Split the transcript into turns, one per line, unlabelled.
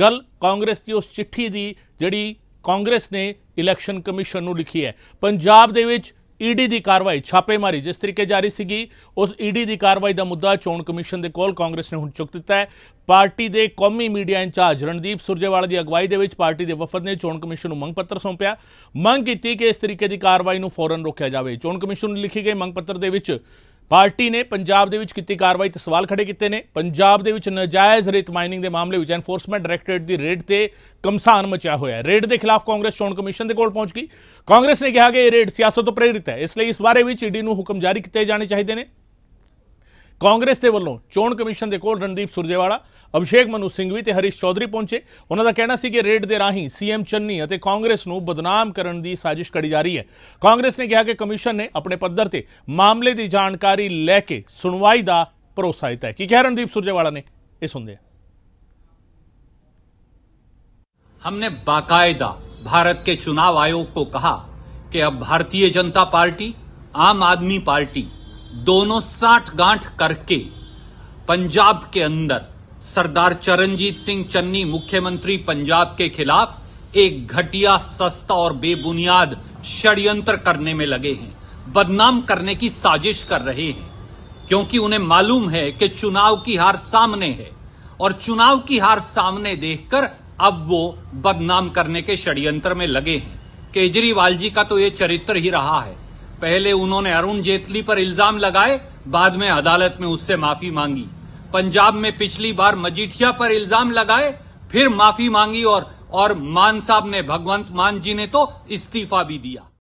ਗੱਲ ਕਾਂਗਰਸ ਦੀ ਉਸ ਚਿੱਠੀ ਦੀ ਜਿਹੜੀ ਕਾਂਗਰਸ ਨੇ ਇਲੈਕਸ਼ਨ ਕਮਿਸ਼ਨ ਨੂੰ ਲਿਖੀ ਹੈ ਪੰਜਾਬ ਦੇ ਵਿੱਚ ਈਡੀ e ਦੀ ਕਾਰਵਾਈ ਛਾਪੇਮਾਰੀ ਜਿਸ ਤਰੀਕੇ ਜਾਰੀ ਸੀਗੀ ਉਸ ਈਡੀ e ਦੀ ਕਾਰਵਾਈ ਦਾ ਮੁੱਦਾ ਚੋਣ ਕਮਿਸ਼ਨ ਦੇ ਕੋਲ ਕਾਂਗਰਸ ਨੇ ਹੁਣ ਚੁੱਕ ਦਿੱਤਾ ਹੈ ਪਾਰਟੀ ਦੇ ਕੌਮੀ ਮੀਡੀਆ ਇੰਚਾਰਜ ਰਣਦੀਪ ਸੁਰਜੇਵਾਲਾ ਦੀ ਅਗਵਾਈ ਦੇ ਵਿੱਚ ਪਾਰਟੀ ਦੇ ਵਫਦ ਨੇ ਚੋਣ ਕਮਿਸ਼ਨ ਨੂੰ ਮੰਗ ਪੱਤਰ ਸੌਂਪਿਆ ਮੰਗ ਕੀਤੀ ਕਿ ਇਸ ਤਰੀਕੇ ਦੀ ਕਾਰਵਾਈ ਨੂੰ ਫੌਰਨ ਰੋਕਿਆ ਜਾਵੇ ਚੋਣ ਕਮਿਸ਼ਨ ਨੂੰ ਲਿਖੀ ਗਈ ਮੰਗ ਪੱਤਰ ਦੇ ਵਿੱਚ ਪਾਰਟੀ ਨੇ ਪੰਜਾਬ ਦੇ ਵਿੱਚ ਕੀਤੀ ਕਾਰਵਾਈ ਤੇ ਸਵਾਲ ਖੜੇ ਕੀਤੇ ਨੇ ਪੰਜਾਬ ਦੇ ਵਿੱਚ ਨਜਾਇਜ਼ ਰੇਤ ਮਾਈਨਿੰਗ ਦੇ ਮਾਮਲੇ ਵਿੱਚ ਐਨਫੋਰਸਮੈਂਟ ਡਾਇਰੈਕਟੋਰੇਟ ਦੀ ਰੇਡ ਤੇ ਕਮਸਾਨ ਮਚਿਆ ਹੋਇਆ ਹੈ ਰੇਡ ਦੇ ਖਿਲਾਫ ਕਾਂਗਰਸ ਚੋਣ ਕਮਿਸ਼ਨ ਦੇ ਕੋਲ ਪਹੁੰਚ ਗਈ ਕਾਂਗਰਸ ਨੇ ਕਿਹਾ ਕਿ ਇਹ ਰੇਡ ਸਿਆਸਤ ਤੋਂ ਪ੍ਰੇਰਿਤ ਹੈ ਇਸ ਲਈ ਇਸ ਬਾਰੇ ਵਿੱਚ ਈਡੀ ਨੂੰ ਹੁਕਮ ਜਾਰੀ ਕੀਤੇ ਜਾਣੇ ਚਾਹੀਦੇ ਨੇ ਕਾਂਗਰਸ ਦੇ ਵੱਲੋਂ ਚੋਣ ਕਮਿਸ਼ਨ ਦੇ ਕੋਲ ਰਣਦੀਪ ਸੁਰਜੇਵਾਲਾ ਅਭਿਸ਼ੇਕ ਮਨੂ ਸਿੰਘਵੀ ਤੇ ਹਰੀਸ਼ ਚੌਧਰੀ ਪਹੁੰਚੇ ਉਹਨਾਂ ਦਾ ਕਹਿਣਾ ਸੀ ਕਿ ਰੇਡ ਦੇ ਰਾਹੀਂ ਸੀਐਮ ਚੰਨੀ ਅਤੇ ਕਾਂਗਰਸ ਨੂੰ ਬਦਨਾਮ ਕਰਨ ਦੀ ਸਾਜ਼ਿਸ਼ ਕੜੀ ਜਾ ਰਹੀ ਹੈ ਕਾਂਗਰਸ ਨੇ ਕਿਹਾ ਕਿ ਕਮਿਸ਼ਨ ਨੇ ਆਪਣੇ ਪੱਧਰ ਤੇ ਮਾਮਲੇ ਦੀ ਜਾਣਕਾਰੀ ਲੈ ਕੇ ਸੁਣਵਾਈ ਦਾ ਭਰੋਸਾ ਦਿੱਤਾ ਹੈ ਕੀ ਕਹਿ ਰਣਦੀਪ ਸੁਰਜੇਵਾਲਾ ਨੇ ਇਹ ਸੁਣਦੇ ਹਾਂ
हमने बाकायदा भारत के चुनाव आयोग को कहा कि अब भारतीय जनता पार्टी आम आदमी पार्टी दोनों साठ गांठ करके पंजाब के अंदर सरदार चरणजीत सिंह चन्नी मुख्यमंत्री पंजाब के खिलाफ एक घटिया सस्ता और बेबुनियाद षड्यंत्र करने में लगे हैं बदनाम करने की साजिश कर रहे हैं क्योंकि उन्हें मालूम है कि चुनाव की हार सामने है और चुनाव की हार सामने देखकर अब वो बदनाम करने के षड्यंत्र में लगे हैं केजरीवाल जी का तो ये चरित्र ही रहा है पहले उन्होंने अरुण जेटली पर इल्जाम लगाए बाद में अदालत में उससे माफी मांगी पंजाब में पिछली बार मजीठिया पर इल्जाम लगाए फिर माफी मांगी और और मान साहब ने भगवंत मान जी ने तो इस्तीफा भी दिया